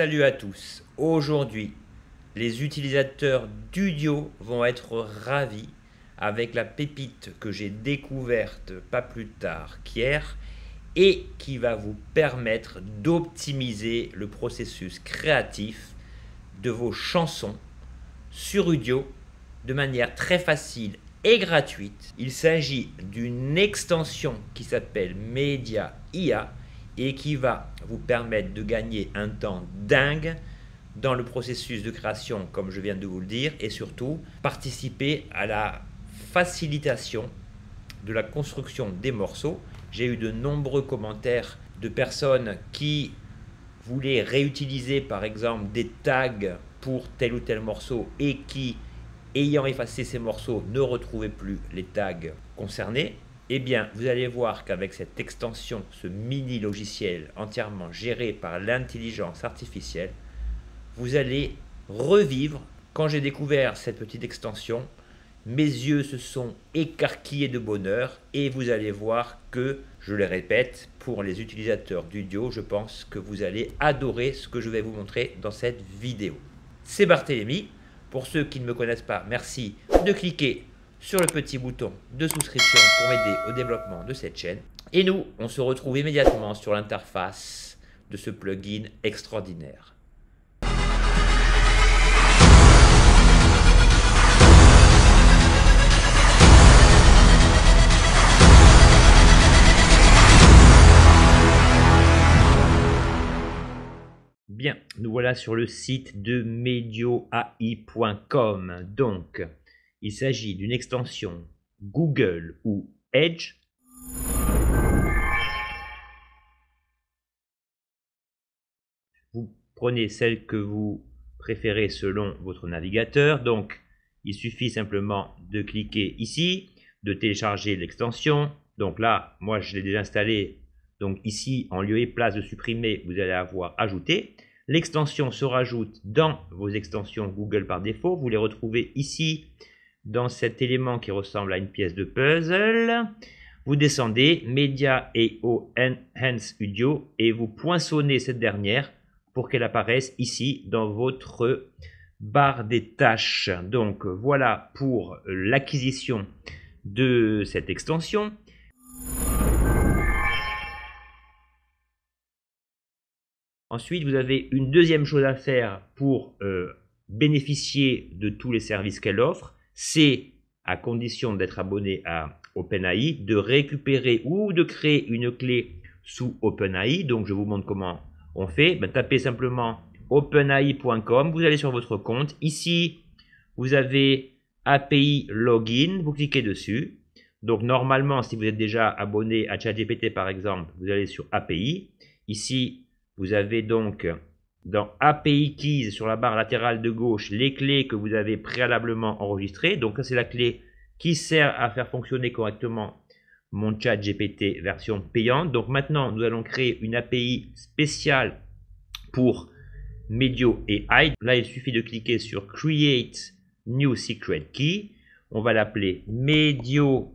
Salut à tous. Aujourd'hui, les utilisateurs d'Udio vont être ravis avec la pépite que j'ai découverte pas plus tard qu'hier et qui va vous permettre d'optimiser le processus créatif de vos chansons sur Udio de manière très facile et gratuite. Il s'agit d'une extension qui s'appelle Media IA et qui va vous permettre de gagner un temps dingue dans le processus de création, comme je viens de vous le dire, et surtout participer à la facilitation de la construction des morceaux. J'ai eu de nombreux commentaires de personnes qui voulaient réutiliser par exemple des tags pour tel ou tel morceau et qui, ayant effacé ces morceaux, ne retrouvaient plus les tags concernés eh bien, vous allez voir qu'avec cette extension, ce mini logiciel entièrement géré par l'intelligence artificielle, vous allez revivre. Quand j'ai découvert cette petite extension, mes yeux se sont écarquillés de bonheur et vous allez voir que, je le répète, pour les utilisateurs d'Udio, je pense que vous allez adorer ce que je vais vous montrer dans cette vidéo. C'est Barthélemy. Pour ceux qui ne me connaissent pas, merci de cliquer sur le petit bouton de souscription pour m'aider au développement de cette chaîne. Et nous, on se retrouve immédiatement sur l'interface de ce plugin extraordinaire. Bien, nous voilà sur le site de medioai.com. Donc, il s'agit d'une extension Google ou Edge vous prenez celle que vous préférez selon votre navigateur. Donc, il suffit simplement de cliquer ici, de télécharger l'extension. Donc là, moi, je l'ai déjà installée. Donc ici, en lieu et place de supprimer, vous allez avoir ajouté. L'extension se rajoute dans vos extensions Google par défaut. Vous les retrouvez ici dans cet élément qui ressemble à une pièce de puzzle. Vous descendez Media et au Hand e Studio et vous poinçonnez cette dernière pour qu'elle apparaisse ici dans votre barre des tâches. Donc voilà pour l'acquisition de cette extension. Ensuite, vous avez une deuxième chose à faire pour euh, bénéficier de tous les services qu'elle offre, c'est à condition d'être abonné à OpenAI, de récupérer ou de créer une clé sous OpenAI. Donc je vous montre comment on fait. Ben, tapez simplement openai.com, vous allez sur votre compte. Ici, vous avez API Login, vous cliquez dessus. Donc normalement, si vous êtes déjà abonné à ChatGPT par exemple, vous allez sur API. Ici, vous avez donc dans API Keys sur la barre latérale de gauche les clés que vous avez préalablement enregistrées. Donc c'est la clé qui sert à faire fonctionner correctement mon chat GPT version payante. Donc maintenant nous allons créer une API spéciale pour Medio et Hide. Là il suffit de cliquer sur Create New Secret Key. On va l'appeler Medio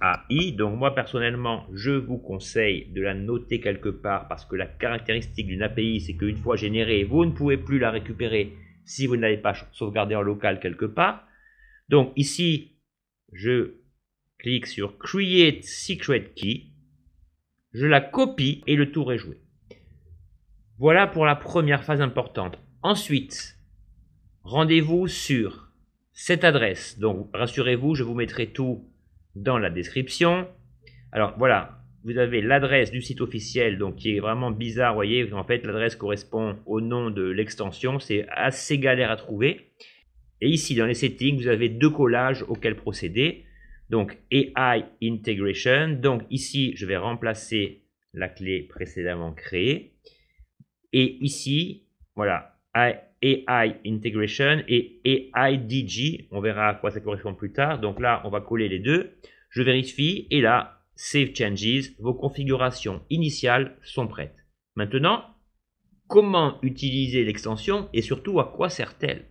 AI. Donc moi personnellement, je vous conseille de la noter quelque part parce que la caractéristique d'une API, c'est qu'une fois générée, vous ne pouvez plus la récupérer si vous ne l'avez pas sauvegardée en local quelque part. Donc ici, je clique sur Create Secret Key, je la copie et le tour est joué. Voilà pour la première phase importante. Ensuite, rendez-vous sur cette adresse. Donc rassurez-vous, je vous mettrai tout dans la description. Alors voilà, vous avez l'adresse du site officiel, donc qui est vraiment bizarre, voyez, en fait l'adresse correspond au nom de l'extension, c'est assez galère à trouver. Et ici dans les settings, vous avez deux collages auxquels procéder. Donc AI Integration, donc ici je vais remplacer la clé précédemment créée. Et ici, voilà, AI Integration et AIDG. On verra à quoi ça correspond plus tard. Donc là, on va coller les deux. Je vérifie et là, Save Changes, vos configurations initiales sont prêtes. Maintenant, comment utiliser l'extension et surtout à quoi sert-elle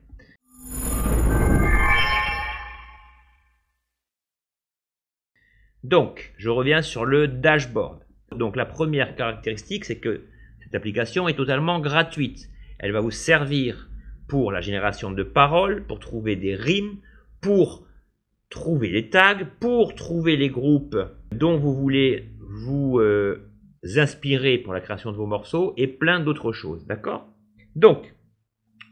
Donc, je reviens sur le dashboard. Donc la première caractéristique, c'est que cette application est totalement gratuite. Elle va vous servir pour la génération de paroles, pour trouver des rimes, pour trouver les tags, pour trouver les groupes dont vous voulez vous euh, inspirer pour la création de vos morceaux et plein d'autres choses. D'accord Donc,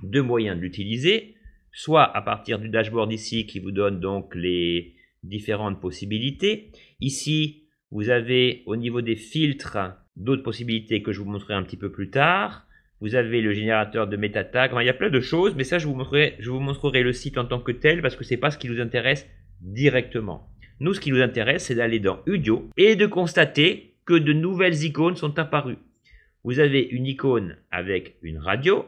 deux moyens de l'utiliser, soit à partir du dashboard ici qui vous donne donc les différentes possibilités. Ici, vous avez au niveau des filtres d'autres possibilités que je vous montrerai un petit peu plus tard. Vous avez le générateur de Metatag. il y a plein de choses, mais ça, je vous montrerai, le site en tant que tel parce que ce n'est pas ce qui nous intéresse directement. Nous, ce qui nous intéresse, c'est d'aller dans Udio et de constater que de nouvelles icônes sont apparues. Vous avez une icône avec une radio.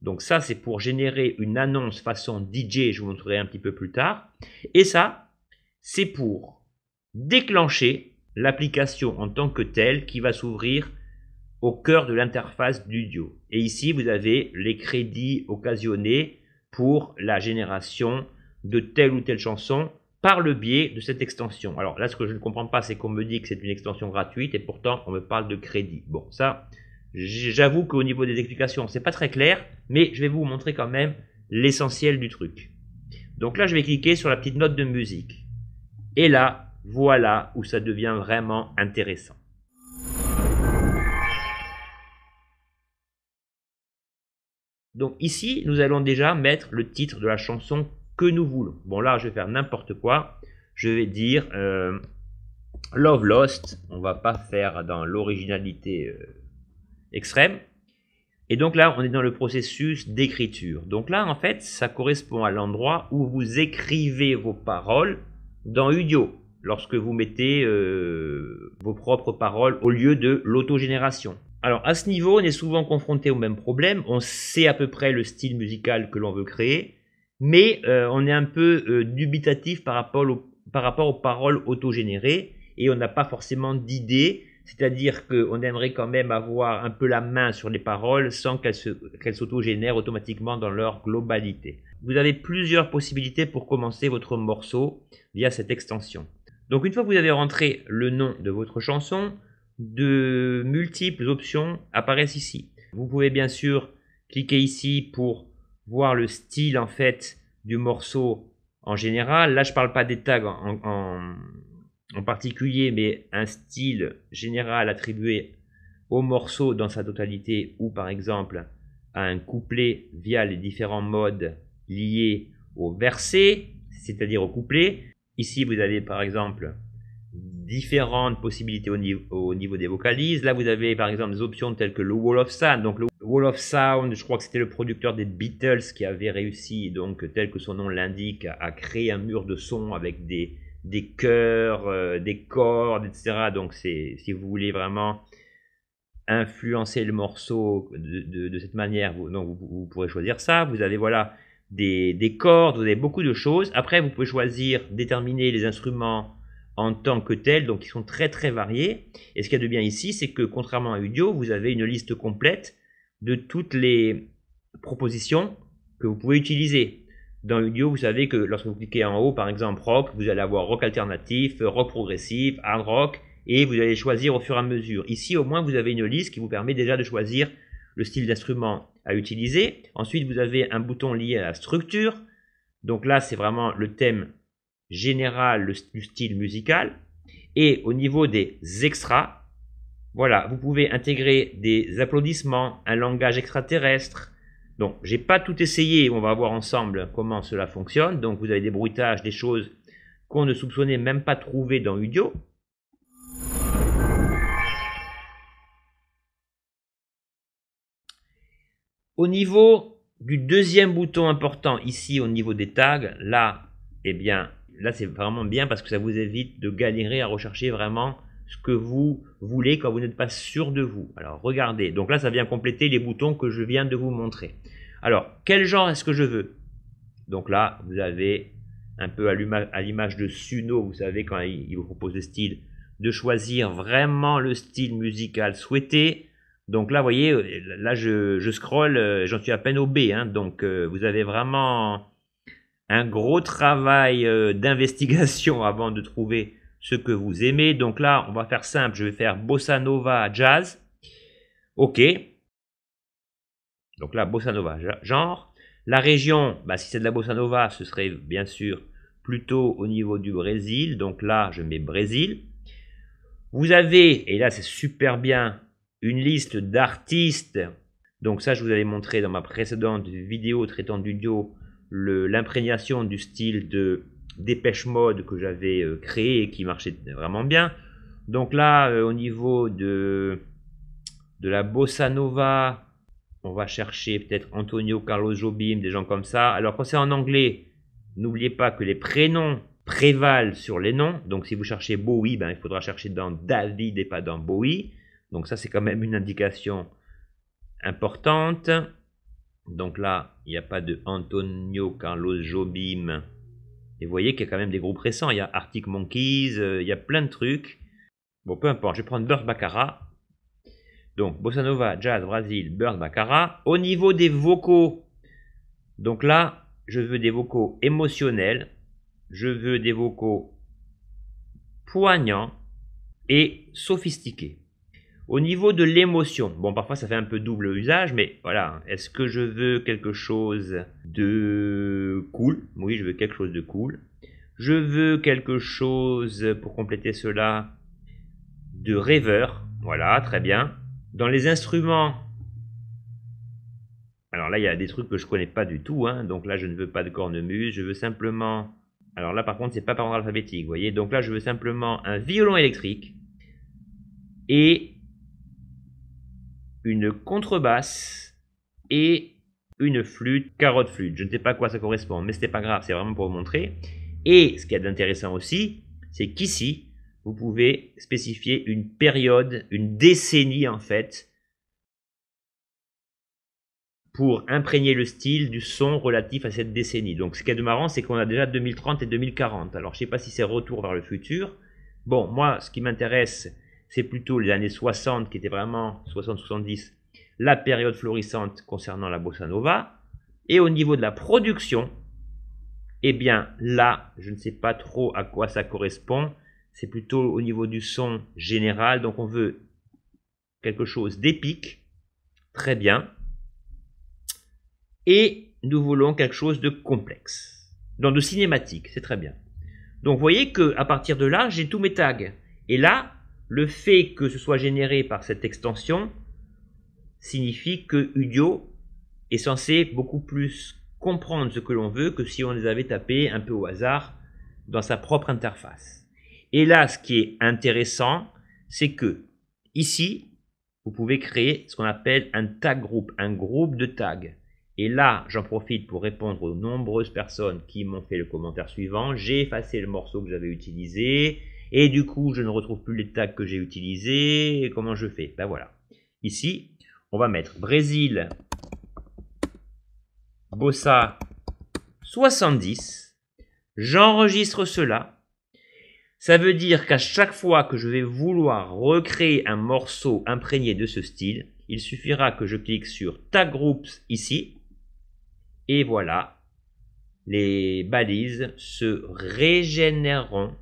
Donc ça, c'est pour générer une annonce façon DJ, je vous montrerai un petit peu plus tard. Et ça, c'est pour déclencher l'application en tant que telle qui va s'ouvrir au cœur de l'interface d'Udio. Et ici, vous avez les crédits occasionnés pour la génération de telle ou telle chanson par le biais de cette extension. Alors là, ce que je ne comprends pas, c'est qu'on me dit que c'est une extension gratuite et pourtant on me parle de crédit. Bon, ça, j'avoue qu'au niveau des explications, c'est pas très clair, mais je vais vous montrer quand même l'essentiel du truc. Donc là, je vais cliquer sur la petite note de musique. Et là, voilà où ça devient vraiment intéressant. Donc ici, nous allons déjà mettre le titre de la chanson que nous voulons. Bon là, je vais faire n'importe quoi. Je vais dire euh, Love Lost. On va pas faire dans l'originalité euh, extrême. Et donc là, on est dans le processus d'écriture. Donc là, en fait, ça correspond à l'endroit où vous écrivez vos paroles dans Udio, lorsque vous mettez euh, vos propres paroles au lieu de l'autogénération. Alors à ce niveau, on est souvent confronté au même problème, on sait à peu près le style musical que l'on veut créer, mais euh, on est un peu euh, dubitatif par rapport, aux paroles autogénérées, et on n'a pas forcément d'idée, c'est-à-dire qu'on aimerait quand même avoir un peu la main sur les paroles sans qu'elles s'autogénèrent automatiquement dans leur globalité. Vous avez plusieurs possibilités pour commencer votre morceau via cette extension. Donc une fois que vous avez rentré le nom de votre chanson, de multiples options apparaissent ici. Vous pouvez bien sûr cliquer ici pour voir le style en fait du morceau en général. Là, je ne parle pas des tags en, en, particulier, mais un style général attribué au morceau dans sa totalité ou par exemple à un couplet via les différents modes liés au verset, c'est-à-dire au couplet. Ici, vous avez par exemple différentes possibilités au niveau, des vocalises. Là, vous avez par exemple des options telles que le Wall of Sound. Donc, le Wall of Sound, je crois que c'était le producteur des Beatles qui avait réussi, donc tel que son nom l'indique, à créer un mur de son avec des, des chœurs, euh, des cordes, etc. Donc, si vous voulez vraiment influencer le morceau de, cette manière, vous, pourrez choisir ça. Vous avez, voilà, des, des cordes, vous avez beaucoup de choses. Après, vous pouvez choisir, déterminer les instruments en tant que tel, donc ils sont très très variés. Et ce qu'il y a de bien ici, c'est que contrairement à Udio, vous avez une liste complète de toutes les propositions que vous pouvez utiliser. Dans Udio, vous savez que lorsque vous cliquez en haut, par exemple rock, vous allez avoir rock alternatif, rock progressif, hard rock, et vous allez choisir au fur et à mesure. Ici, au moins, vous avez une liste qui vous permet déjà de choisir le style d'instrument à utiliser. Ensuite, vous avez un bouton lié à la structure. Donc là, c'est vraiment le thème général le, style musical. Et au niveau des extras, voilà, vous pouvez intégrer des applaudissements, un langage extraterrestre. Donc, j'ai pas tout essayé, on va voir ensemble comment cela fonctionne. Donc, vous avez des bruitages, des choses qu'on ne soupçonnait même pas trouver dans Udio. Au niveau du deuxième bouton important ici au niveau des tags, là, et eh bien, là, c'est vraiment bien parce que ça vous évite de galérer à rechercher vraiment ce que vous voulez quand vous n'êtes pas sûr de vous. Alors, regardez. Donc là, ça vient compléter les boutons que je viens de vous montrer. Alors, quel genre est-ce que je veux Donc là, vous avez un peu à l'image de Suno, vous savez, quand il vous propose le style, de choisir vraiment le style musical souhaité. Donc là, vous voyez, euh, là, je, je scroll, euh, j'en suis à peine au B. Hein. donc, euh, vous avez vraiment un gros travail euh, d'investigation avant de trouver ce que vous aimez. Donc là, on va faire simple. Je vais faire bossa nova jazz. OK. Donc là, bossa nova genre. La région, bah, si c'est de la bossa nova, ce serait bien sûr plutôt au niveau du Brésil. Donc là, je mets Brésil. Vous avez, et là c'est super bien, une liste d'artistes. Donc ça, je vous avais montré dans ma précédente vidéo traitant du duo l'imprégnation du style de dépêche mode que j'avais euh, créé et qui marchait vraiment bien. Donc là, euh, au niveau de, de la bossa nova, on va chercher peut-être Antonio Carlos Jobim, des gens comme ça. Alors quand c'est en anglais, n'oubliez pas que les prénoms prévalent sur les noms. Donc si vous cherchez Bowie, ben, il faudra chercher dans David et pas dans Bowie. Donc ça c'est quand même une indication importante. Donc là, il n'y a pas de Antonio Carlos Jobim. Et vous voyez qu'il y a quand même des groupes récents. Il y a Arctic Monkeys, euh, il y a plein de trucs. Bon, peu importe, je vais prendre Burt Baccara. Donc, Bossa Nova, Jazz, Brasil, Bird Baccara. Au niveau des vocaux, donc là, je veux des vocaux émotionnels. Je veux des vocaux poignants et sophistiqués. Au niveau de l'émotion, bon parfois ça fait un peu double usage, mais voilà, est-ce que je veux quelque chose de cool Oui, je veux quelque chose de cool. Je veux quelque chose, pour compléter cela, de rêveur. Voilà, très bien. Dans les instruments, alors là il y a des trucs que je connais pas du tout, hein, donc là je ne veux pas de cornemuse, je veux simplement... Alors là par contre c'est pas par ordre alphabétique, vous voyez, donc là je veux simplement un violon électrique et une contrebasse et une flûte, carotte flûte. Je ne sais pas à quoi ça correspond, mais n'est pas grave, c'est vraiment pour vous montrer. Et ce qui est d'intéressant aussi, c'est qu'ici, vous pouvez spécifier une période, une décennie en fait, pour imprégner le style du son relatif à cette décennie. Donc ce qui est de marrant, c'est qu'on a déjà 2030 et 2040. Alors je ne sais pas si c'est retour vers le futur. Bon, moi, ce qui m'intéresse, c'est plutôt les années 60 qui étaient vraiment 60-70 la période florissante concernant la bossa nova. Et au niveau de la production, eh bien là, je ne sais pas trop à quoi ça correspond. C'est plutôt au niveau du son général. Donc on veut quelque chose d'épique. Très bien. Et nous voulons quelque chose de complexe. Donc de cinématique, c'est très bien. Donc vous voyez que à partir de là, j'ai tous mes tags. Et là, le fait que ce soit généré par cette extension signifie que Udio est censé beaucoup plus comprendre ce que l'on veut que si on les avait tapés un peu au hasard dans sa propre interface. Et là, ce qui est intéressant, c'est que ici, vous pouvez créer ce qu'on appelle un tag group, un groupe de tags. Et là, j'en profite pour répondre aux nombreuses personnes qui m'ont fait le commentaire suivant. J'ai effacé le morceau que j'avais utilisé, et du coup, je ne retrouve plus les tags que j'ai utilisés. comment je fais Ben voilà. Ici, on va mettre Brésil, Bossa 70. J'enregistre cela. Ça veut dire qu'à chaque fois que je vais vouloir recréer un morceau imprégné de ce style, il suffira que je clique sur Tag Groups ici. Et voilà, les balises se régénéreront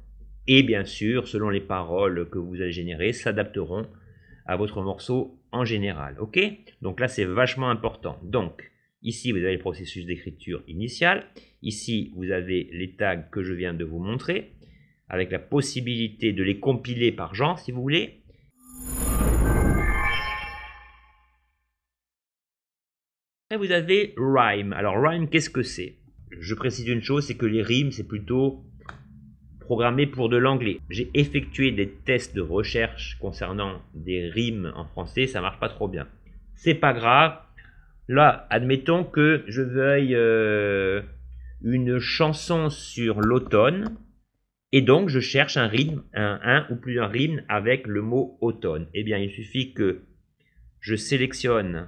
et bien sûr, selon les paroles que vous allez générer, s'adapteront à votre morceau en général. Ok Donc là, c'est vachement important. Donc, ici, vous avez le processus d'écriture initial. Ici, vous avez les tags que je viens de vous montrer, avec la possibilité de les compiler par genre, si vous voulez. et vous avez rhyme. Alors, rhyme, qu'est-ce que c'est Je précise une chose, c'est que les rimes, c'est plutôt programmé pour de l'anglais. J'ai effectué des tests de recherche concernant des rimes en français, ça marche pas trop bien. C'est pas grave. Là, admettons que je veuille euh, une chanson sur l'automne. Et donc, je cherche un rythme, un, ou plusieurs rimes avec le mot automne. et eh bien, il suffit que je sélectionne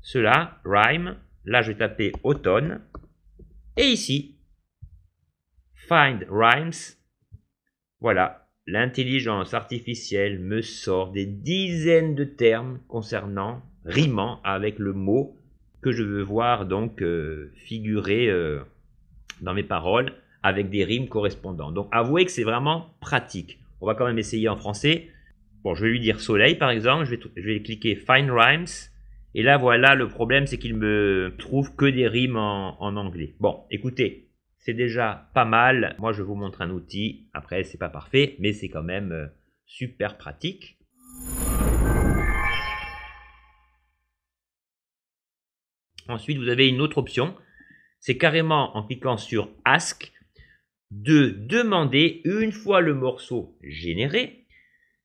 cela, rhyme. Là, je vais taper automne. Et ici, find rhymes voilà, l'intelligence artificielle me sort des dizaines de termes concernant, rimant avec le mot que je veux voir donc euh, figurer euh, dans mes paroles avec des rimes correspondantes. Donc avouez que c'est vraiment pratique. On va quand même essayer en français. Bon, je vais lui dire soleil par exemple, je vais, cliquer find rhymes. Et là voilà, le problème c'est qu'il me trouve que des rimes en anglais. Bon, écoutez, c'est déjà pas mal. Moi, je vous montre un outil. Après, c'est pas parfait, mais c'est quand même euh, super pratique. Ensuite, vous avez une autre option. C'est carrément en cliquant sur Ask de demander une fois le morceau généré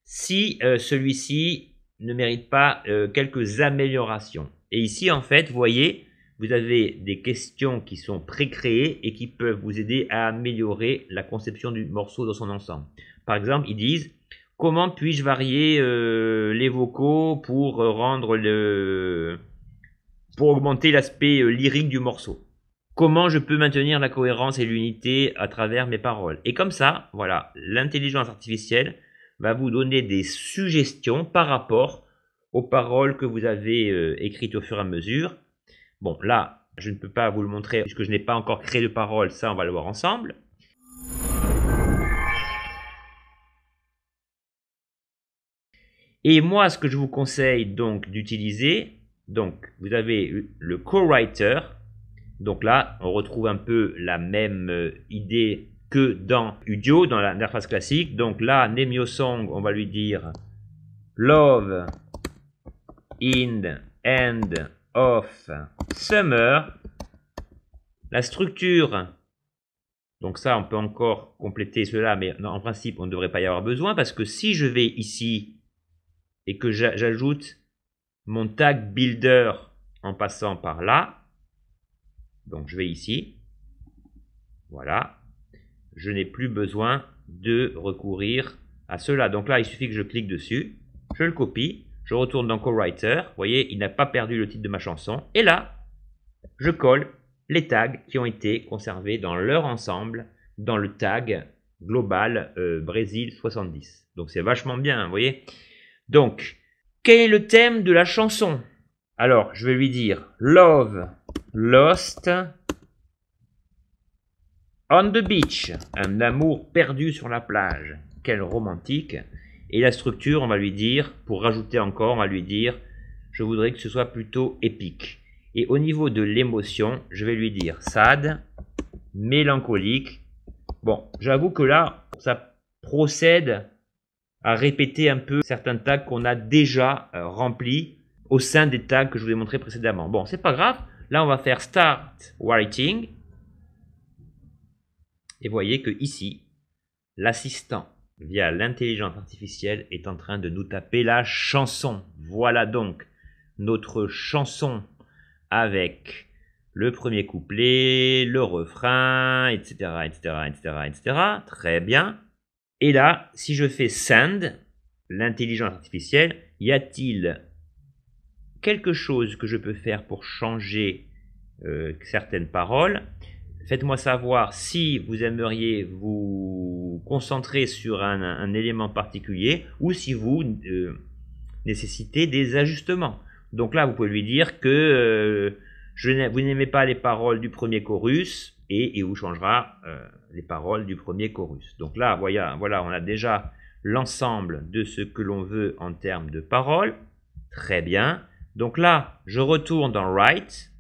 si euh, celui-ci ne mérite pas euh, quelques améliorations. Et ici, en fait, vous voyez, vous avez des questions qui sont pré-créées et qui peuvent vous aider à améliorer la conception du morceau dans son ensemble. Par exemple, ils disent comment puis-je varier euh, les vocaux pour euh, rendre le pour augmenter l'aspect euh, lyrique du morceau comment je peux maintenir la cohérence et l'unité à travers mes paroles. Et comme ça, voilà, l'intelligence artificielle va vous donner des suggestions par rapport aux paroles que vous avez écrites au fur et à mesure, Bon, là, je ne peux pas vous le montrer puisque je n'ai pas encore créé de parole. Ça, on va le voir ensemble. Et moi, ce que je vous conseille donc d'utiliser, donc vous avez le co-writer. Donc là, on retrouve un peu la même euh, idée que dans Udio, dans l'interface classique. Donc là, Nemiosong, Song, on va lui dire Love in and of summer, la structure. Donc ça, on peut encore compléter cela, mais en principe, on ne devrait pas y avoir besoin, parce que si je vais ici et que j'ajoute mon tag builder en passant par là, donc je vais ici, voilà, je n'ai plus besoin de recourir à cela. Donc là, il suffit que je clique dessus, je le copie, je retourne dans Co-Writer. Vous voyez, il n'a pas perdu le titre de ma chanson. Et là, je colle les tags qui ont été conservés dans leur ensemble dans le tag global euh, Brésil 70. Donc c'est vachement bien, vous voyez. Donc, quel est le thème de la chanson Alors, je vais lui dire Love Lost on the Beach. Un amour perdu sur la plage. Quel romantique. Et la structure, on va lui dire, pour rajouter encore, on va lui dire, je voudrais que ce soit plutôt épique. Et au niveau de l'émotion, je vais lui dire sad, mélancolique. Bon, j'avoue que là, ça procède à répéter un peu certains tags qu'on a déjà euh, remplis au sein des tags que je vous ai montrés précédemment. Bon, c'est pas grave. Là, on va faire start writing. Et voyez que ici, l'assistant via l'intelligence artificielle, est en train de nous taper la chanson. Voilà donc notre chanson avec le premier couplet, le refrain, etc., etc., etc., Très bien. Et là, si je fais send, l'intelligence artificielle, y a-t-il quelque chose que je peux faire pour changer euh, certaines paroles Faites-moi savoir si vous aimeriez vous concentrer sur un, élément particulier ou si vous euh, nécessitez des ajustements. Donc là, vous pouvez lui dire que euh, vous n'aimez pas les paroles du premier chorus et il vous changera euh, les paroles du premier chorus. Donc là, voilà, voilà on a déjà l'ensemble de ce que l'on veut en termes de paroles. Très bien. Donc là, je retourne dans Write.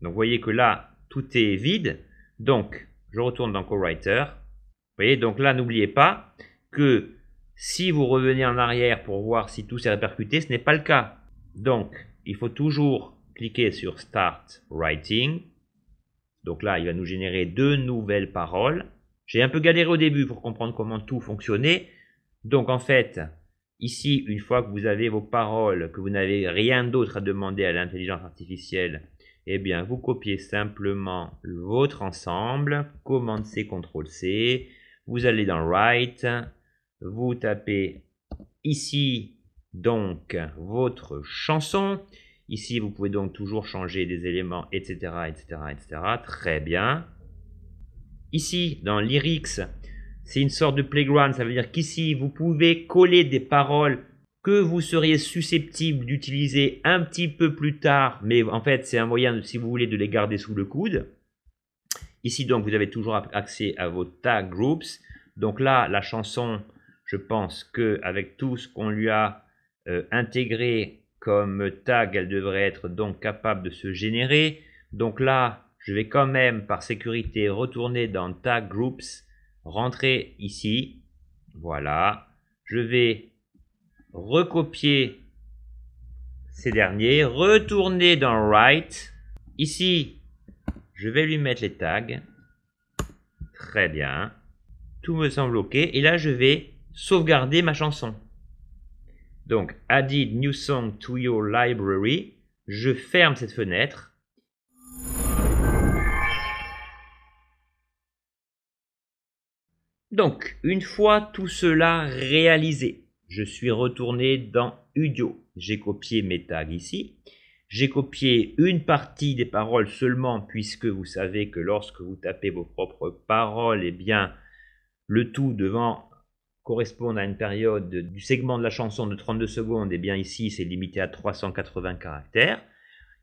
Donc vous voyez que là, tout est vide. Donc, je retourne dans CoWriter. Vous voyez, donc là, n'oubliez pas que si vous revenez en arrière pour voir si tout s'est répercuté, ce n'est pas le cas. Donc, il faut toujours cliquer sur Start Writing. Donc là, il va nous générer deux nouvelles paroles. J'ai un peu galéré au début pour comprendre comment tout fonctionnait. Donc en fait, ici, une fois que vous avez vos paroles, que vous n'avez rien d'autre à demander à l'intelligence artificielle eh bien, vous copiez simplement votre ensemble, commande C, contrôle C, vous allez dans Write, vous tapez ici donc votre chanson. Ici, vous pouvez donc toujours changer des éléments, etc., etc., etc. Très bien. Ici, dans Lyrics, c'est une sorte de playground. Ça veut dire qu'ici, vous pouvez coller des paroles que vous seriez susceptible d'utiliser un petit peu plus tard, mais en fait c'est un moyen, si vous voulez, de les garder sous le coude. Ici donc vous avez toujours accès à vos tag groups. Donc là la chanson, je pense que avec tout ce qu'on lui a euh, intégré comme tag, elle devrait être donc capable de se générer. Donc là je vais quand même par sécurité retourner dans tag groups, rentrer ici, voilà. Je vais recopier ces derniers, retourner dans Write. Ici, je vais lui mettre les tags. Très bien. Tout me semble OK. Et là, je vais sauvegarder ma chanson. Donc, added new song to your library. Je ferme cette fenêtre. Donc, une fois tout cela réalisé, je suis retourné dans Udio. J'ai copié mes tags ici. J'ai copié une partie des paroles seulement, puisque vous savez que lorsque vous tapez vos propres paroles, eh bien, le tout devant correspond à une période du segment de la chanson de 32 secondes, Et eh bien ici, c'est limité à 380 caractères.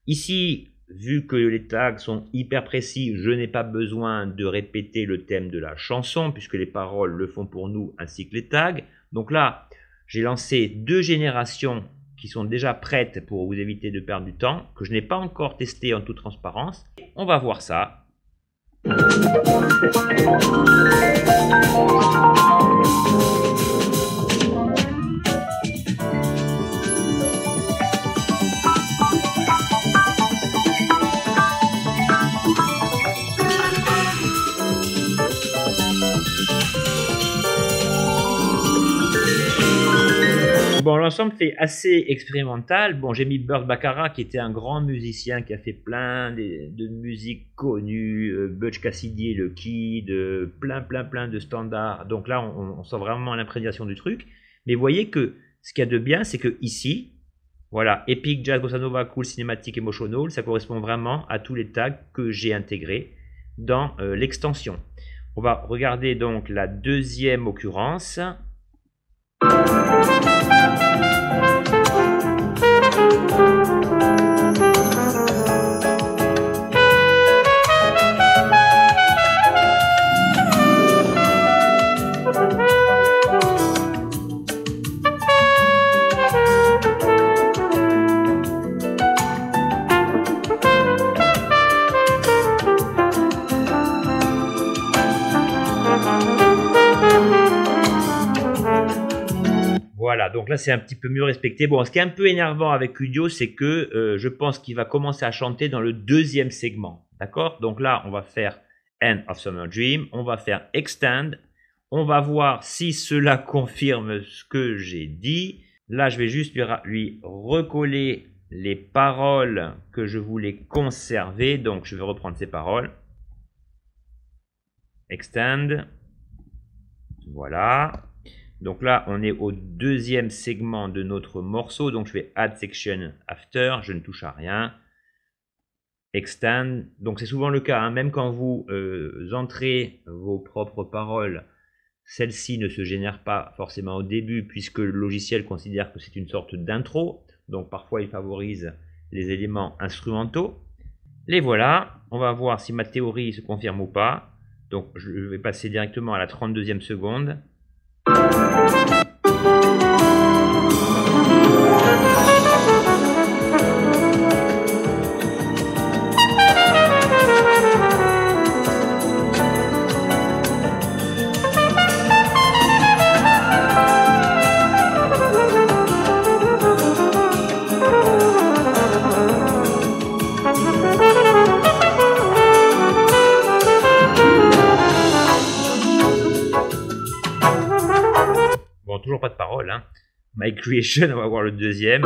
Ici, vu que les tags sont hyper précis, je n'ai pas besoin de répéter le thème de la chanson, puisque les paroles le font pour nous, ainsi que les tags. Donc là, j'ai lancé deux générations qui sont déjà prêtes pour vous éviter de perdre du temps, que je n'ai pas encore testé en toute transparence. On va voir ça. bon, l'ensemble, fait assez expérimental. Bon, j'ai mis Bird Baccarat, qui était un grand musicien, qui a fait plein de, musiques connues, euh, Butch Cassidy, le Kid, euh, plein, plein, plein de standards. Donc là, on, sent vraiment l'imprégnation du truc. Mais voyez que ce qu'il y a de bien, c'est que ici, voilà, Epic, Jazz, Bossa Nova, Cool, Cinématique, Emotional, ça correspond vraiment à tous les tags que j'ai intégrés dans euh, l'extension. On va regarder donc la deuxième occurrence. c'est un petit peu mieux respecté. Bon, ce qui est un peu énervant avec Udio, c'est que euh, je pense qu'il va commencer à chanter dans le deuxième segment. D'accord Donc là, on va faire End of Summer Dream, on va faire Extend, on va voir si cela confirme ce que j'ai dit. Là, je vais juste lui, lui, recoller les paroles que je voulais conserver. Donc, je vais reprendre ces paroles. Extend. Voilà. Donc là, on est au deuxième segment de notre morceau. Donc je vais Add Section After, je ne touche à rien. Extend. Donc c'est souvent le cas, hein. même quand vous euh, entrez vos propres paroles, celles-ci ne se génèrent pas forcément au début puisque le logiciel considère que c'est une sorte d'intro. Donc parfois il favorise les éléments instrumentaux. Les voilà. On va voir si ma théorie se confirme ou pas. Donc je vais passer directement à la 32e seconde. Música jeune, on va voir le deuxième.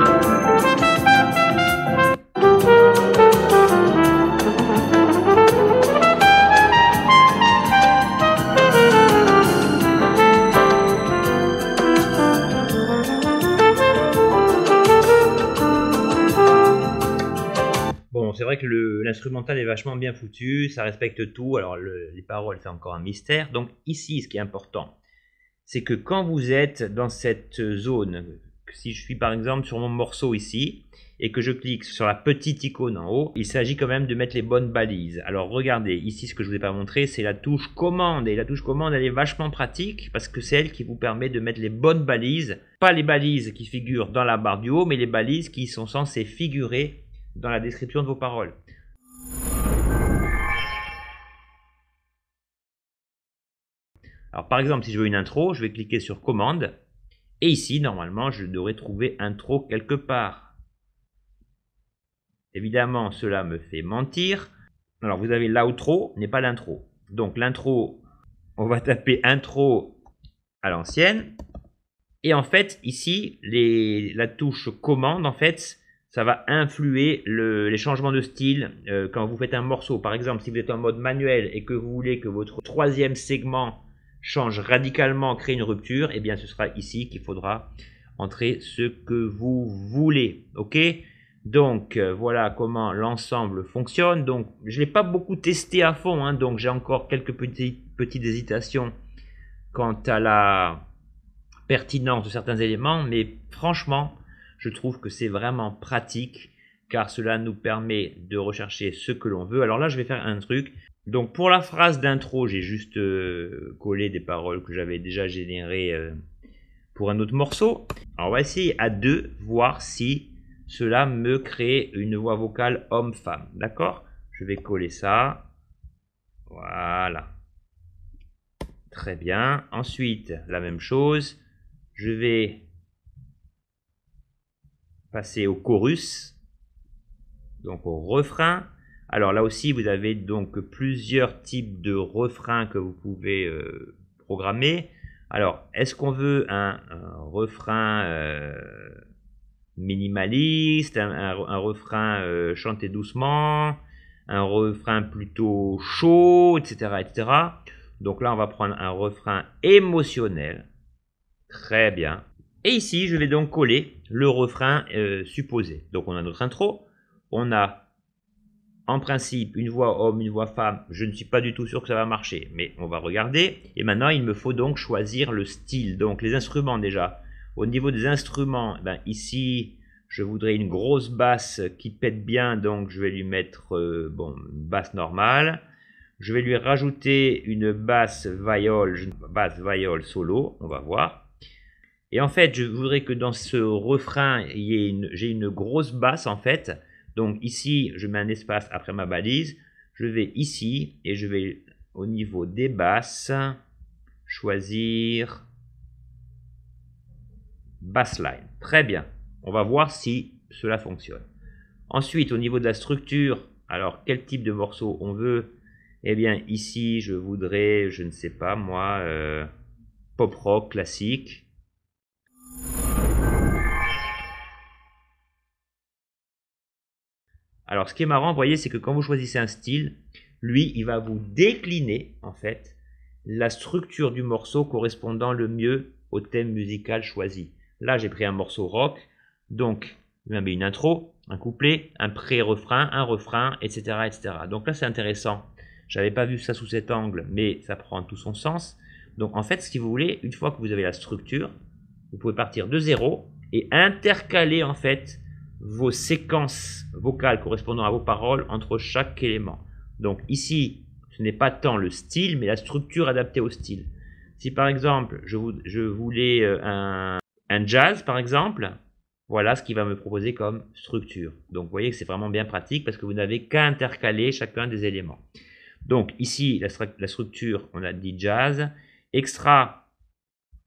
Bon c'est vrai que l'instrumental est vachement bien foutu, ça respecte tout. Alors les paroles, c'est encore un mystère. Donc ici, ce qui est important, c'est que quand vous êtes dans cette zone si je suis par exemple sur mon morceau ici et que je clique sur la petite icône en haut, il s'agit quand même de mettre les bonnes balises. Alors regardez, ici ce que je vous ai pas montré, c'est la touche commande. Et la touche commande, elle est vachement pratique parce que c'est elle qui vous permet de mettre les bonnes balises. Pas les balises qui figurent dans la barre du haut, mais les balises qui sont censées figurer dans la description de vos paroles. Alors par exemple, si je veux une intro, je vais cliquer sur commande et ici, normalement, je devrais trouver intro quelque part. Évidemment, cela me fait mentir. Alors, vous avez l'outro, n'est pas l'intro. Donc, l'intro, on va taper intro à l'ancienne. Et en fait, ici, les, la touche commande, en fait, ça va influer les changements de style. Euh, quand vous faites un morceau, par exemple, si vous êtes en mode manuel et que vous voulez que votre troisième segment change radicalement, crée une rupture, et eh bien ce sera ici qu'il faudra entrer ce que vous voulez. Ok donc euh, voilà comment l'ensemble fonctionne. Donc je ne l'ai pas beaucoup testé à fond, hein, donc j'ai encore quelques petites, petites hésitations quant à la pertinence de certains éléments, mais franchement, je trouve que c'est vraiment pratique car cela nous permet de rechercher ce que l'on veut. Alors là, je vais faire un truc, donc pour la phrase d'intro, j'ai juste euh, collé des paroles que j'avais déjà générées euh, pour un autre morceau. Alors on va essayer à deux, voir si cela me crée une voix vocale homme-femme. D'accord Je vais coller ça. Voilà. Très bien. Ensuite, la même chose. Je vais passer au chorus. Donc au refrain. Alors là aussi, vous avez donc plusieurs types de refrains que vous pouvez euh, programmer. Alors, est-ce qu'on veut un, refrain euh, minimaliste, un, refrain euh, chanté doucement, un refrain plutôt chaud, etc., etc. Donc là, on va prendre un refrain émotionnel. Très bien. Et ici, je vais donc coller le refrain supposé. Donc on a notre intro, on a en principe, une voix homme, une voix femme, je ne suis pas du tout sûr que ça va marcher, mais on va regarder. Et maintenant, il me faut donc choisir le style. Donc, les instruments déjà. Au niveau des instruments, eh ben, ici, je voudrais une grosse basse qui pète bien, donc je vais lui mettre euh, bon, une basse normale. Je vais lui rajouter une basse viol, basse viol solo, on va voir. Et en fait, je voudrais que dans ce refrain, j'ai une grosse basse en fait donc ici, je mets un espace après ma balise. Je vais ici et je vais au niveau des basses choisir bassline. Très bien. On va voir si cela fonctionne. Ensuite, au niveau de la structure, alors quel type de morceau on veut Eh bien ici, je voudrais, je ne sais pas moi, euh, pop rock classique. Alors, ce qui est marrant, vous voyez, c'est que quand vous choisissez un style, lui, il va vous décliner, en fait, la structure du morceau correspondant le mieux au thème musical choisi. Là, j'ai pris un morceau rock, donc il m'a mis une intro, un couplet, un pré-refrain, un refrain, etc., etc. Donc là, c'est intéressant. Je n'avais pas vu ça sous cet angle, mais ça prend tout son sens. Donc en fait, ce que vous voulez, une fois que vous avez la structure, vous pouvez partir de zéro et intercaler en fait vos séquences vocales correspondant à vos paroles entre chaque élément. Donc ici, ce n'est pas tant le style, mais la structure adaptée au style. Si par exemple, je, voulais euh, un, jazz, par exemple, voilà ce qu'il va me proposer comme structure. Donc vous voyez que c'est vraiment bien pratique parce que vous n'avez qu'à intercaler chacun des éléments. Donc ici, la structure, on a dit jazz. Extra,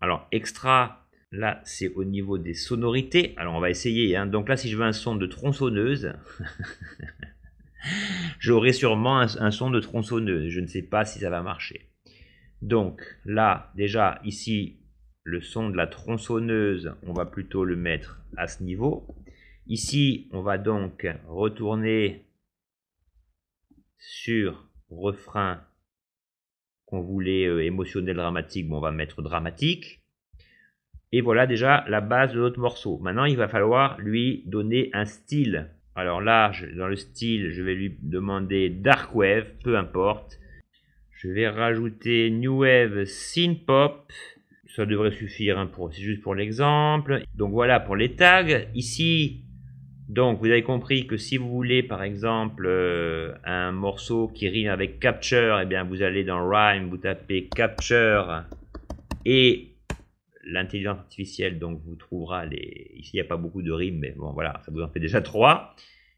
alors extra, Là, c'est au niveau des sonorités. Alors, on va essayer. Hein. Donc là, si je veux un son de tronçonneuse, j'aurai sûrement un, son de tronçonneuse. Je ne sais pas si ça va marcher. Donc là, déjà, ici, le son de la tronçonneuse, on va plutôt le mettre à ce niveau. Ici, on va donc retourner sur refrain qu'on voulait euh, émotionnel dramatique, bon, on va mettre dramatique. Et voilà déjà la base de notre morceau. Maintenant, il va falloir lui donner un style. Alors là, dans le style, je vais lui demander Dark Wave, peu importe. Je vais rajouter New Wave Synth Pop. Ça devrait suffire, hein, pour, c'est juste pour l'exemple. Donc voilà pour les tags. Ici, donc vous avez compris que si vous voulez par exemple euh, un morceau qui rime avec Capture, eh bien vous allez dans Rhyme, vous tapez Capture et l'intelligence artificielle donc vous trouvera les ici il n'y a pas beaucoup de rimes mais bon voilà ça vous en fait déjà trois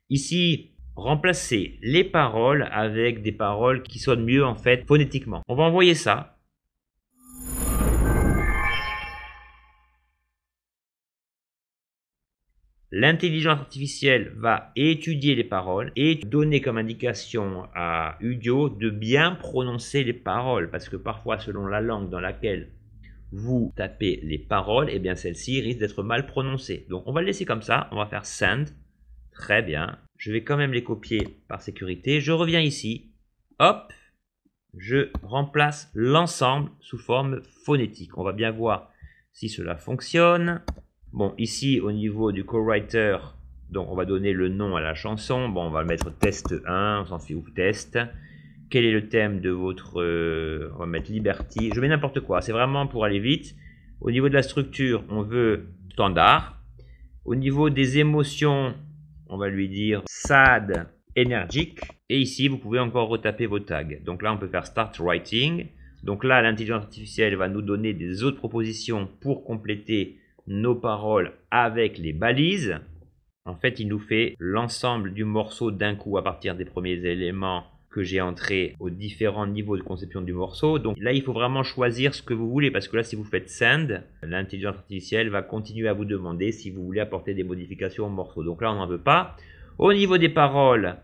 ici remplacer les paroles avec des paroles qui sonnent mieux en fait phonétiquement on va envoyer ça L'intelligence artificielle va étudier les paroles et donner comme indication à Udio de bien prononcer les paroles parce que parfois selon la langue dans laquelle vous tapez les paroles, et eh bien celles-ci risque d'être mal prononcées. Donc on va le laisser comme ça, on va faire send. Très bien. Je vais quand même les copier par sécurité. Je reviens ici. Hop. Je remplace l'ensemble sous forme phonétique. On va bien voir si cela fonctionne. Bon, ici au niveau du co-writer, donc on va donner le nom à la chanson. Bon, on va le mettre test 1, on s'en fout, ou test quel est le thème de votre... on va mettre Liberty. Je mets n'importe quoi. C'est vraiment pour aller vite. Au niveau de la structure, on veut standard. Au niveau des émotions, on va lui dire sad, énergique. Et ici, vous pouvez encore retaper vos tags. Donc là, on peut faire start writing. Donc là, l'intelligence artificielle va nous donner des autres propositions pour compléter nos paroles avec les balises. En fait, il nous fait l'ensemble du morceau d'un coup à partir des premiers éléments j'ai entré aux différents niveaux de conception du morceau. Donc là, il faut vraiment choisir ce que vous voulez parce que là, si vous faites send, l'intelligence artificielle va continuer à vous demander si vous voulez apporter des modifications au morceau. Donc là, on n'en veut pas. Au niveau des paroles,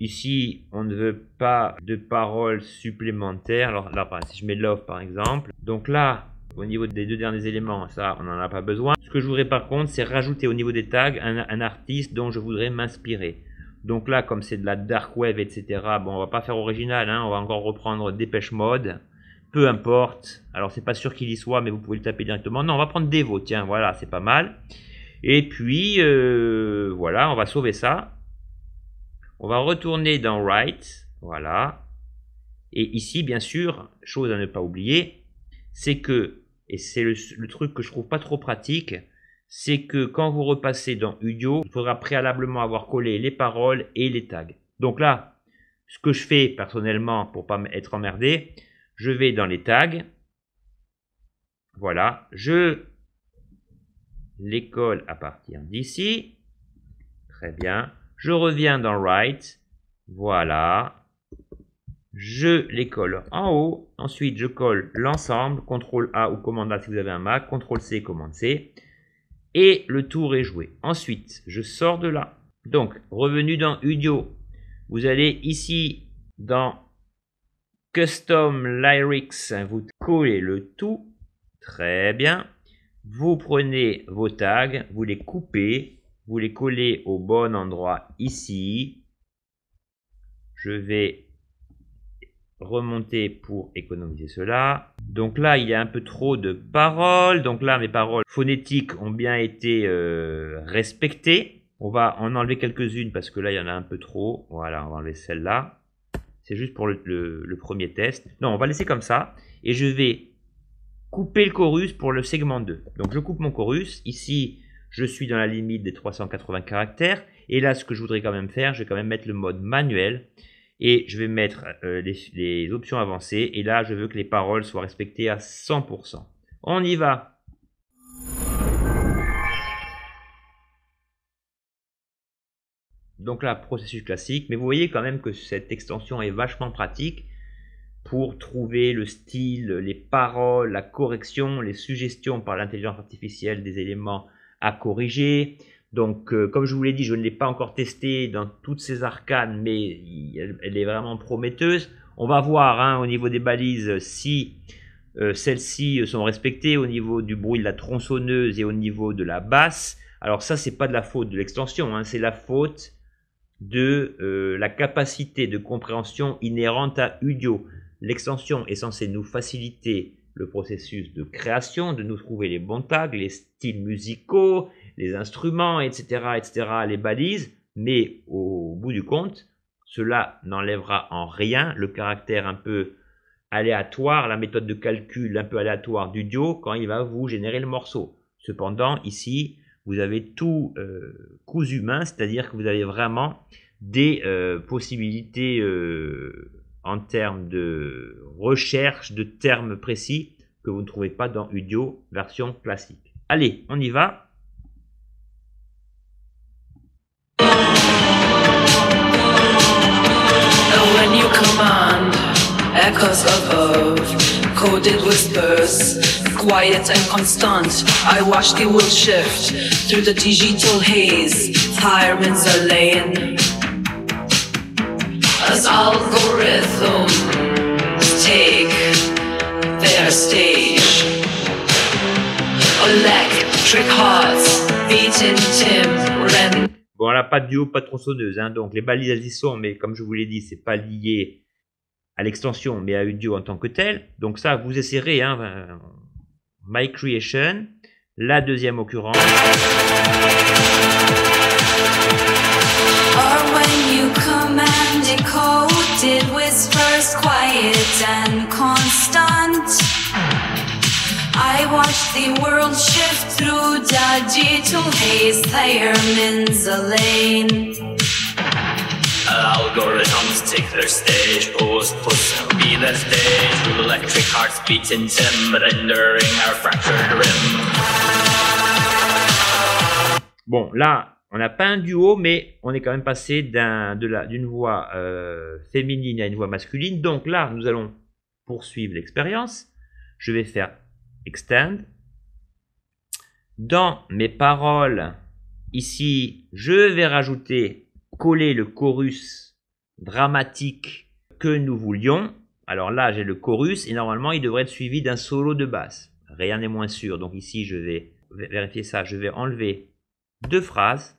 ici, on ne veut pas de paroles supplémentaires. Alors là, si je mets love par exemple, donc là, au niveau des deux derniers éléments, ça, on n'en a pas besoin. Ce que je voudrais par contre, c'est rajouter au niveau des tags un artiste dont je voudrais m'inspirer. Donc là, comme c'est de la dark web, etc., bon, on va pas faire original, hein, on va encore reprendre Dépêche Mode. Peu importe. Alors, c'est pas sûr qu'il y soit, mais vous pouvez le taper directement. Non, on va prendre Devo, tiens, voilà, c'est pas mal. Et puis, euh, voilà, on va sauver ça. On va retourner dans Write, voilà. Et ici, bien sûr, chose à ne pas oublier, c'est que, et c'est le, le truc que je trouve pas trop pratique, c'est que quand vous repassez dans Udio, il faudra préalablement avoir collé les paroles et les tags. Donc là, ce que je fais personnellement pour pas être emmerdé, je vais dans les tags. Voilà, je les colle à partir d'ici. Très bien. Je reviens dans Write. Voilà. Je les colle en haut. Ensuite, je colle l'ensemble. CTRL A ou commande A si vous avez un Mac. CTRL C, commande C et le tour est joué. Ensuite, je sors de là. Donc, revenu dans Udio, vous allez ici dans Custom Lyrics, vous collez le tout. Très bien. Vous prenez vos tags, vous les coupez, vous les collez au bon endroit ici. Je vais remonter pour économiser cela. Donc là, il y a un peu trop de paroles. Donc là, mes paroles phonétiques ont bien été euh, respectées. On va en enlever quelques-unes parce que là, il y en a un peu trop. Voilà, on va enlever celle-là. C'est juste pour le, le, premier test. Non, on va laisser comme ça. Et je vais couper le chorus pour le segment 2. Donc je coupe mon chorus. Ici, je suis dans la limite des 380 caractères. Et là, ce que je voudrais quand même faire, je vais quand même mettre le mode manuel et je vais mettre euh, les, options avancées et là je veux que les paroles soient respectées à 100%. On y va Donc là, processus classique, mais vous voyez quand même que cette extension est vachement pratique pour trouver le style, les paroles, la correction, les suggestions par l'intelligence artificielle des éléments à corriger, donc, euh, comme je vous l'ai dit, je ne l'ai pas encore testé dans toutes ces arcanes, mais elle, est vraiment prometteuse. On va voir hein, au niveau des balises si euh, celles-ci sont respectées au niveau du bruit de la tronçonneuse et au niveau de la basse. Alors ça, n'est pas de la faute de l'extension, hein, c'est la faute de euh, la capacité de compréhension inhérente à UDIO. L'extension est censée nous faciliter le processus de création, de nous trouver les bons tags, les styles musicaux, les instruments, etc., etc., les balises, mais au bout du compte, cela n'enlèvera en rien le caractère un peu aléatoire, la méthode de calcul un peu aléatoire du duo quand il va vous générer le morceau. Cependant, ici, vous avez tout euh, cousu c'est-à-dire que vous avez vraiment des euh, possibilités euh, en termes de recherche de termes précis que vous ne trouvez pas dans Udio version classique. Allez, on y va. echoes above, coded whispers, quiet and constant. I watch the wood shift through the digital haze. Firemen's are laying as algorithms take their stage. Electric hearts beating Tim Bon, là, pas de duo, pas de tronçonneuse, hein, donc les balises, elles y sont, mais comme je vous l'ai dit, c'est pas lié à l'extension, mais à audio en tant que tel. Donc ça, vous essayerez. Hein, euh, My Creation, la deuxième occurrence. Or when you command a code, it whispers quiet and constant. I watch the world shift through digital haze, Thayer lane Bon, là, on n'a pas un duo, mais on est quand même passé d'une voix euh, féminine à une voix masculine. Donc là, nous allons poursuivre l'expérience. Je vais faire extend. Dans mes paroles, ici, je vais rajouter coller le chorus dramatique que nous voulions. Alors là, j'ai le chorus et normalement, il devrait être suivi d'un solo de basse. Rien n'est moins sûr. Donc ici, je vais vérifier ça. Je vais enlever deux phrases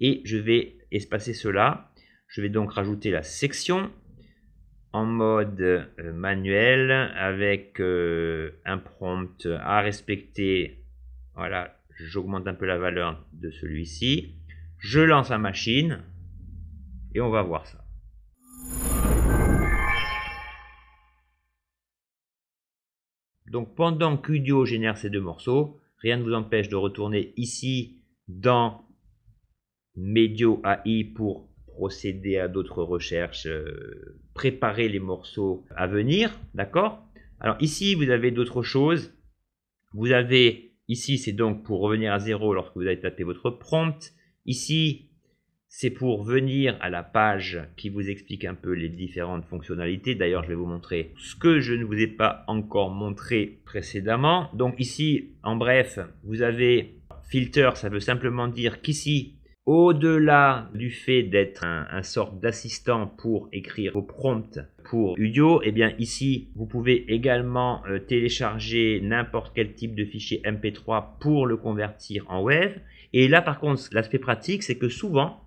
et je vais espacer cela. Je vais donc rajouter la section en mode euh, manuel avec euh, un prompt à respecter. Voilà, j'augmente un peu la valeur de celui-ci. Je lance la machine et on va voir ça. Donc pendant qu'Udio génère ces deux morceaux, rien ne vous empêche de retourner ici dans Medio AI pour procéder à d'autres recherches, euh, préparer les morceaux à venir, d'accord Alors ici, vous avez d'autres choses. Vous avez ici, c'est donc pour revenir à zéro lorsque vous avez tapé votre prompt. Ici, c'est pour venir à la page qui vous explique un peu les différentes fonctionnalités. D'ailleurs, je vais vous montrer ce que je ne vous ai pas encore montré précédemment. Donc ici, en bref, vous avez filter, ça veut simplement dire qu'ici, au-delà du fait d'être un, un sort d'assistant pour écrire vos prompts pour Udio, et eh bien ici, vous pouvez également euh, télécharger n'importe quel type de fichier MP3 pour le convertir en web. Et là, par contre, l'aspect pratique, c'est que souvent,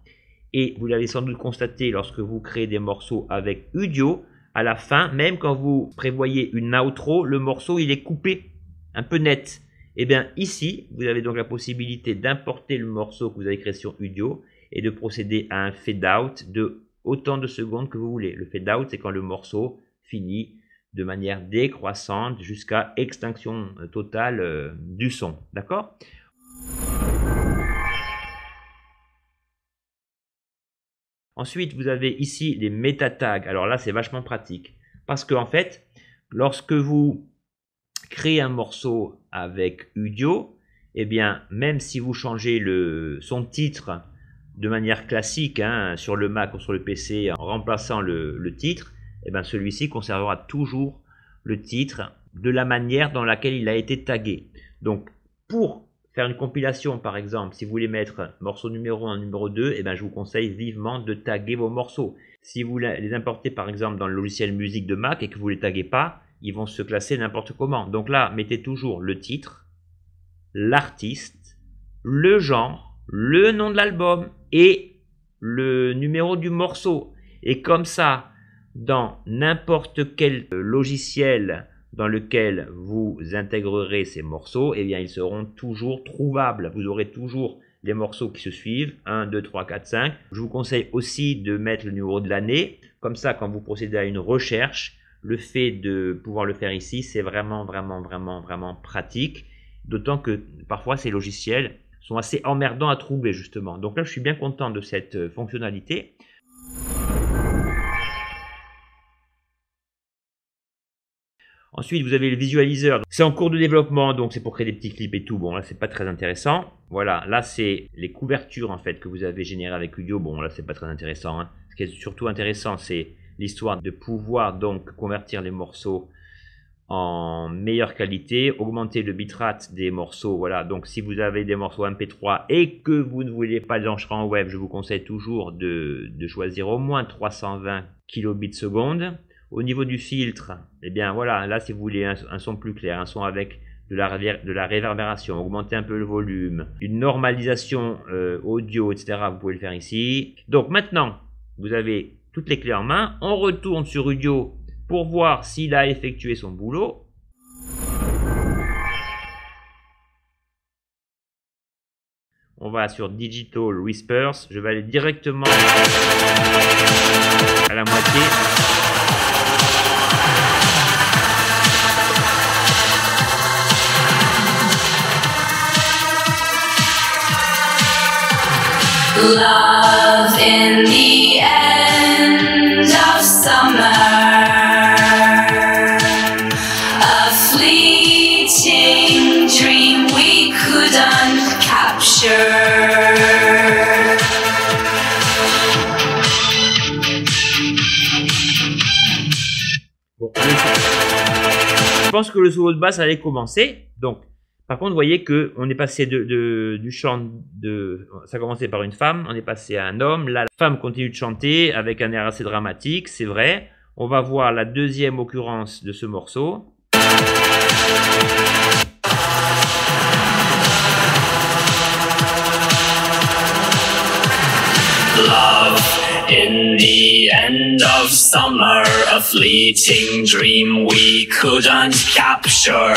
et vous l'avez sans doute constaté lorsque vous créez des morceaux avec Udio, à la fin, même quand vous prévoyez une outro, le morceau il est coupé, un peu net. Et eh bien ici, vous avez donc la possibilité d'importer le morceau que vous avez créé sur Udio et de procéder à un fade out de autant de secondes que vous voulez. Le fade out, c'est quand le morceau finit de manière décroissante jusqu'à extinction totale euh, du son. D'accord Ensuite, vous avez ici les meta tags. Alors là, c'est vachement pratique parce qu'en en fait, lorsque vous créez un morceau avec Udio, eh bien, même si vous changez le, son titre de manière classique hein, sur le Mac ou sur le PC en remplaçant le, titre, eh bien, celui-ci conservera toujours le titre de la manière dans laquelle il a été tagué. Donc, pour une compilation par exemple, si vous voulez mettre morceau numéro 1, numéro 2, et eh ben je vous conseille vivement de taguer vos morceaux. Si vous les importez par exemple dans le logiciel musique de Mac et que vous les taguez pas, ils vont se classer n'importe comment. Donc là, mettez toujours le titre, l'artiste, le genre, le nom de l'album et le numéro du morceau. Et comme ça, dans n'importe quel logiciel dans lequel vous intégrerez ces morceaux, et eh bien, ils seront toujours trouvables. Vous aurez toujours les morceaux qui se suivent, 1, 2, 3, 4, 5. Je vous conseille aussi de mettre le numéro de l'année. Comme ça, quand vous procédez à une recherche, le fait de pouvoir le faire ici, c'est vraiment, vraiment, vraiment, vraiment pratique. D'autant que parfois, ces logiciels sont assez emmerdants à trouver, justement. Donc là, je suis bien content de cette euh, fonctionnalité. Ensuite, vous avez le visualiseur. C'est en cours de développement, donc c'est pour créer des petits clips et tout. Bon, là, c'est pas très intéressant. Voilà, là, c'est les couvertures, en fait, que vous avez générées avec Udio. Bon, là, c'est pas très intéressant. Hein. Ce qui est surtout intéressant, c'est l'histoire de pouvoir, donc, convertir les morceaux en meilleure qualité, augmenter le bitrate des morceaux. Voilà, donc si vous avez des morceaux MP3 et que vous ne voulez pas les l'enregistrer en web, je vous conseille toujours de, choisir au moins 320 kilobits seconde. Au niveau du filtre, et eh bien voilà, là si vous voulez un, son plus clair, un son avec de la, réverbération, augmenter un peu le volume, une normalisation euh, audio, etc. Vous pouvez le faire ici. Donc maintenant, vous avez toutes les clés en main. On retourne sur audio pour voir s'il a effectué son boulot. On va sur Digital Whispers. Je vais aller directement à la moitié. Love in the end of summer. A fleeting dream we couldn't capture. je pense que le solo de basse allait commencer. Donc, par contre, vous voyez que on est passé de, du chant de, ça commencé par une femme, on est passé à un homme. Là, la femme continue de chanter avec un air assez dramatique, c'est vrai. On va voir la deuxième occurrence de ce morceau. in the end of summer, a fleeting dream we couldn't capture.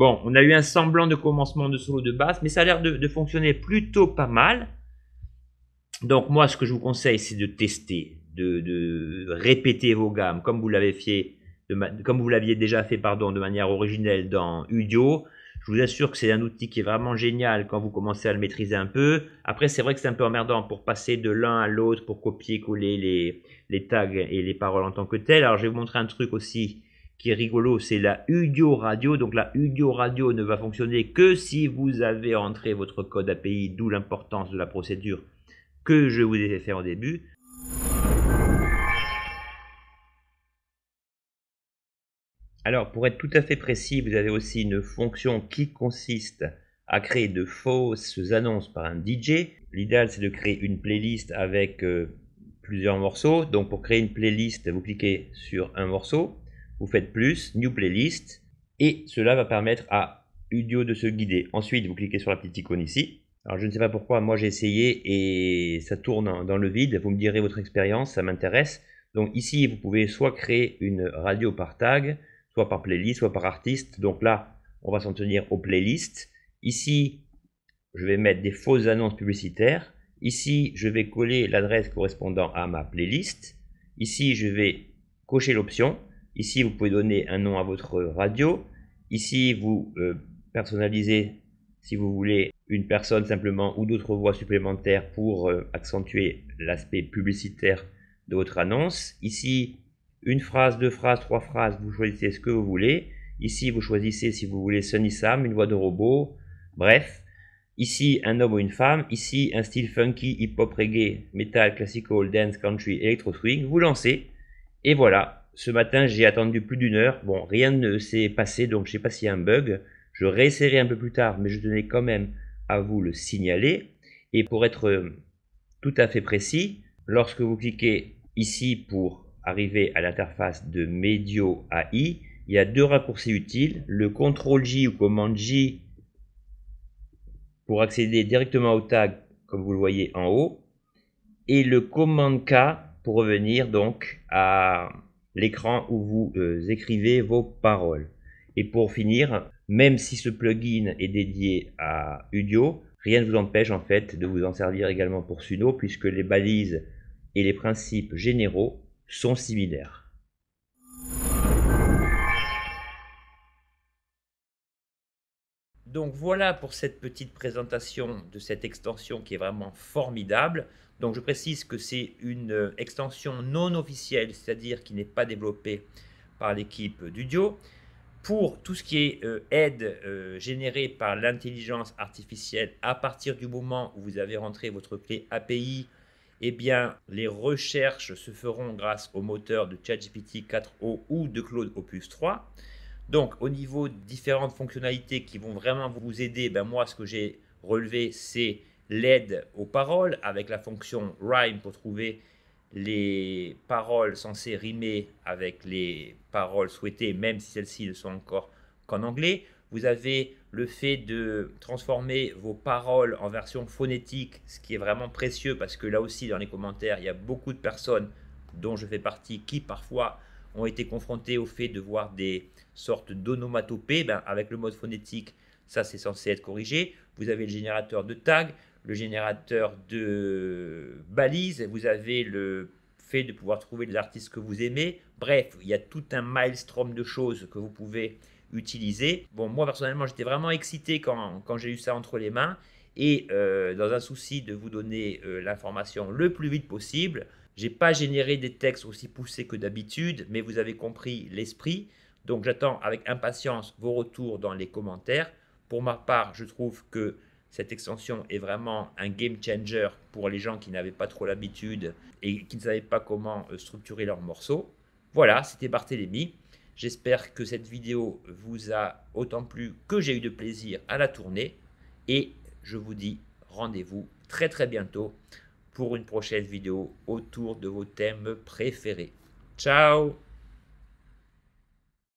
Bon, on a eu un semblant de commencement de solo de basse, mais ça a l'air de, fonctionner plutôt pas mal. Donc moi, ce que je vous conseille, c'est de tester, de, répéter vos gammes comme vous l'avez fait, comme vous l'aviez déjà fait, pardon, de manière originelle dans Udio. Je vous assure que c'est un outil qui est vraiment génial quand vous commencez à le maîtriser un peu. Après, c'est vrai que c'est un peu emmerdant pour passer de l'un à l'autre, pour copier-coller les, les tags et les paroles en tant que tel. Alors, je vais vous montrer un truc aussi qui est rigolo, c'est la UDIO Radio. Donc la UDIO Radio ne va fonctionner que si vous avez entré votre code API, d'où l'importance de la procédure que je vous ai fait au début. Alors pour être tout à fait précis, vous avez aussi une fonction qui consiste à créer de fausses annonces par un DJ. L'idéal c'est de créer une playlist avec euh, plusieurs morceaux. Donc pour créer une playlist, vous cliquez sur un morceau vous faites plus, New Playlist, et cela va permettre à Udio de se guider. Ensuite, vous cliquez sur la petite icône ici. Alors je ne sais pas pourquoi, moi j'ai essayé et ça tourne dans le vide. Vous me direz votre expérience, ça m'intéresse. Donc ici, vous pouvez soit créer une radio par tag, soit par playlist, soit par artiste. Donc là, on va s'en tenir aux playlists. Ici, je vais mettre des fausses annonces publicitaires. Ici, je vais coller l'adresse correspondant à ma playlist. Ici, je vais cocher l'option Ici, vous pouvez donner un nom à votre radio. Ici, vous euh, personnalisez, si vous voulez, une personne simplement ou d'autres voix supplémentaires pour euh, accentuer l'aspect publicitaire de votre annonce. Ici, une phrase, deux phrases, trois phrases, vous choisissez ce que vous voulez. Ici, vous choisissez si vous voulez Sunny Sam, une voix de robot, bref. Ici, un homme ou une femme. Ici, un style funky, hip-hop, reggae, metal, classical, dance, country, electro-swing. Vous lancez. Et voilà, ce matin, j'ai attendu plus d'une heure. Bon, rien ne s'est passé, donc je ne sais pas s'il y a un bug. Je réessayerai un peu plus tard, mais je tenais quand même à vous le signaler. Et pour être euh, tout à fait précis, lorsque vous cliquez ici pour arriver à l'interface de Medio AI, il y a deux raccourcis utiles, le CTRL J ou commande J pour accéder directement au tag comme vous le voyez en haut et le commande K pour revenir donc à l'écran où vous euh, écrivez vos paroles. Et pour finir, même si ce plugin est dédié à Udio, rien ne vous empêche en fait de vous en servir également pour Suno puisque les balises et les principes généraux sont similaires. Donc voilà pour cette petite présentation de cette extension qui est vraiment formidable. Donc je précise que c'est une euh, extension non officielle, c'est-à-dire qui n'est pas développée par l'équipe du Dio. Pour tout ce qui est euh, aide euh, générée par l'intelligence artificielle, à partir du moment où vous avez rentré votre clé API, eh bien, les recherches se feront grâce au moteur de ChatGPT 4o ou de Claude Opus 3. Donc, au niveau différentes fonctionnalités qui vont vraiment vous aider, ben, moi, ce que j'ai relevé, c'est l'aide aux paroles avec la fonction rhyme pour trouver les paroles censées rimer avec les paroles souhaitées, même si celles-ci ne sont encore qu'en anglais. Vous avez le fait de transformer vos paroles en version phonétique, ce qui est vraiment précieux parce que là aussi, dans les commentaires, il y a beaucoup de personnes dont je fais partie qui parfois ont été confrontés au fait de voir des sortes d'onomatopées, ben, avec le mode phonétique, ça c'est censé être corrigé. Vous avez le générateur de tags, le générateur de balises, vous avez le fait de pouvoir trouver les artistes que vous aimez. Bref, il y a tout un maelstrom de choses que vous pouvez utiliser. Bon, moi personnellement, j'étais vraiment excité quand, j'ai eu ça entre les mains. Et euh, dans un souci de vous donner euh, l'information le plus vite possible, j'ai pas généré des textes aussi poussés que d'habitude, mais vous avez compris l'esprit. Donc j'attends avec impatience vos retours dans les commentaires. Pour ma part, je trouve que cette extension est vraiment un game changer pour les gens qui n'avaient pas trop l'habitude et qui ne savaient pas comment euh, structurer leurs morceaux. Voilà, c'était Barthélémy. J'espère que cette vidéo vous a autant plu que j'ai eu de plaisir à la tourner. Et je vous dis rendez-vous très très bientôt pour une prochaine vidéo autour de vos thèmes préférés. Ciao